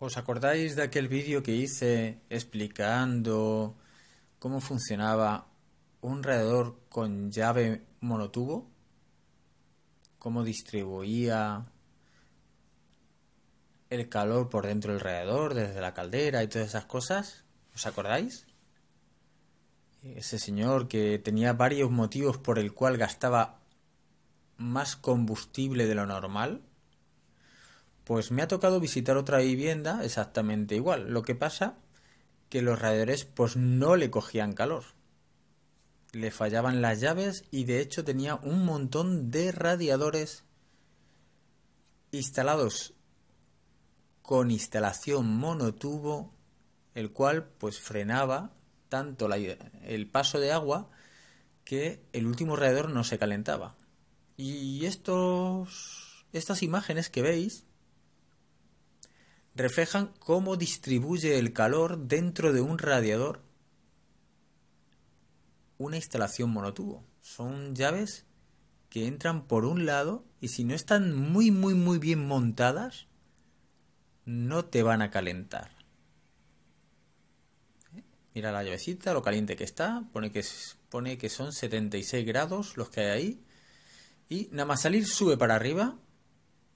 ¿Os acordáis de aquel vídeo que hice explicando cómo funcionaba un radiador con llave monotubo? ¿Cómo distribuía el calor por dentro del radiador, desde la caldera y todas esas cosas? ¿Os acordáis? Ese señor que tenía varios motivos por el cual gastaba más combustible de lo normal pues me ha tocado visitar otra vivienda exactamente igual. Lo que pasa que los radiadores pues no le cogían calor. Le fallaban las llaves y de hecho tenía un montón de radiadores instalados con instalación monotubo, el cual pues frenaba tanto el paso de agua que el último radiador no se calentaba. Y estas imágenes que veis reflejan cómo distribuye el calor dentro de un radiador una instalación monotubo. Son llaves que entran por un lado y si no están muy muy muy bien montadas no te van a calentar. Mira la llavecita, lo caliente que está, pone que, pone que son 76 grados los que hay ahí y nada más salir sube para arriba,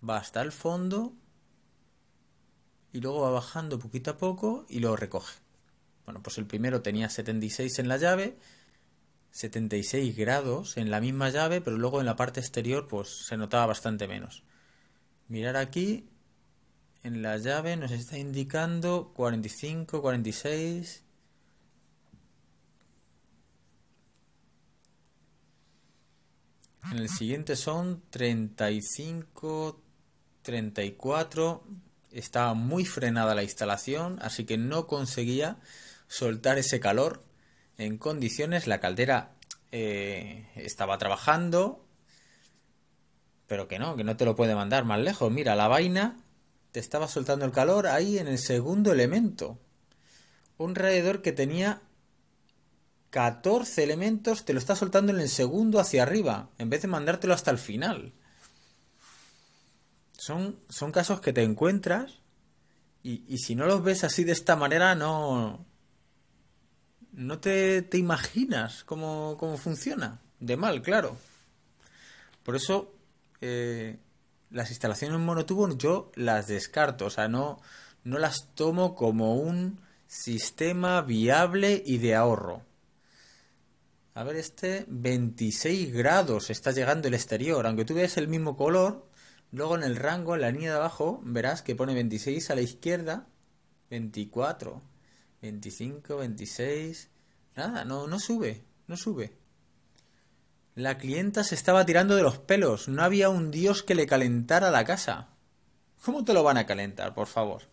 va hasta el fondo y luego va bajando poquito a poco y lo recoge. Bueno, pues el primero tenía 76 en la llave, 76 grados en la misma llave, pero luego en la parte exterior pues se notaba bastante menos. Mirar aquí, en la llave nos está indicando 45, 46... En el siguiente son 35, 34, estaba muy frenada la instalación, así que no conseguía soltar ese calor en condiciones. La caldera eh, estaba trabajando, pero que no, que no te lo puede mandar más lejos. Mira, la vaina te estaba soltando el calor ahí en el segundo elemento. Un radiador que tenía 14 elementos te lo está soltando en el segundo hacia arriba, en vez de mandártelo hasta el final son, son casos que te encuentras y, si no los ves así de esta manera, no, no te, te imaginas cómo, cómo, funciona. De mal, claro. Por eso, eh, las instalaciones monotubos yo las descarto, o sea, no, no las tomo como un sistema viable y de ahorro. A ver, este 26 grados está llegando el exterior, aunque tú ves el mismo color, Luego en el rango, en la línea de abajo, verás que pone 26 a la izquierda, 24, 25, 26. Nada, no, no sube, no sube. La clienta se estaba tirando de los pelos. No había un dios que le calentara la casa. ¿Cómo te lo van a calentar, por favor?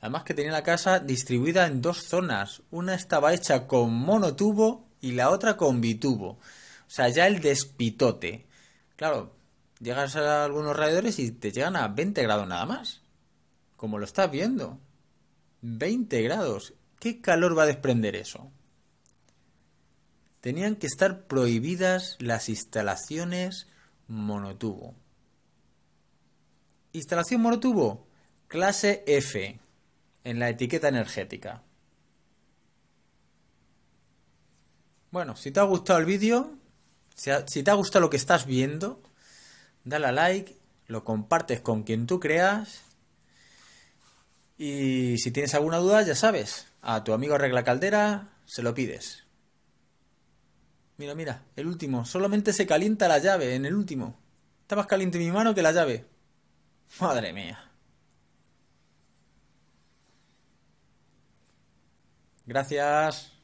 Además que tenía la casa distribuida en dos zonas. Una estaba hecha con monotubo y la otra con bitubo. O sea, ya el despitote. Claro, llegas a algunos radiadores y te llegan a 20 grados nada más. Como lo estás viendo. 20 grados. ¿Qué calor va a desprender eso? Tenían que estar prohibidas las instalaciones monotubo. Instalación monotubo, clase F, en la etiqueta energética. Bueno, si te ha gustado el vídeo, si te ha gustado lo que estás viendo, dale like, lo compartes con quien tú creas. Y si tienes alguna duda, ya sabes, a tu amigo Regla Caldera se lo pides. Mira, mira, el último. Solamente se calienta la llave en el último. Está más caliente mi mano que la llave. Madre mía. Gracias.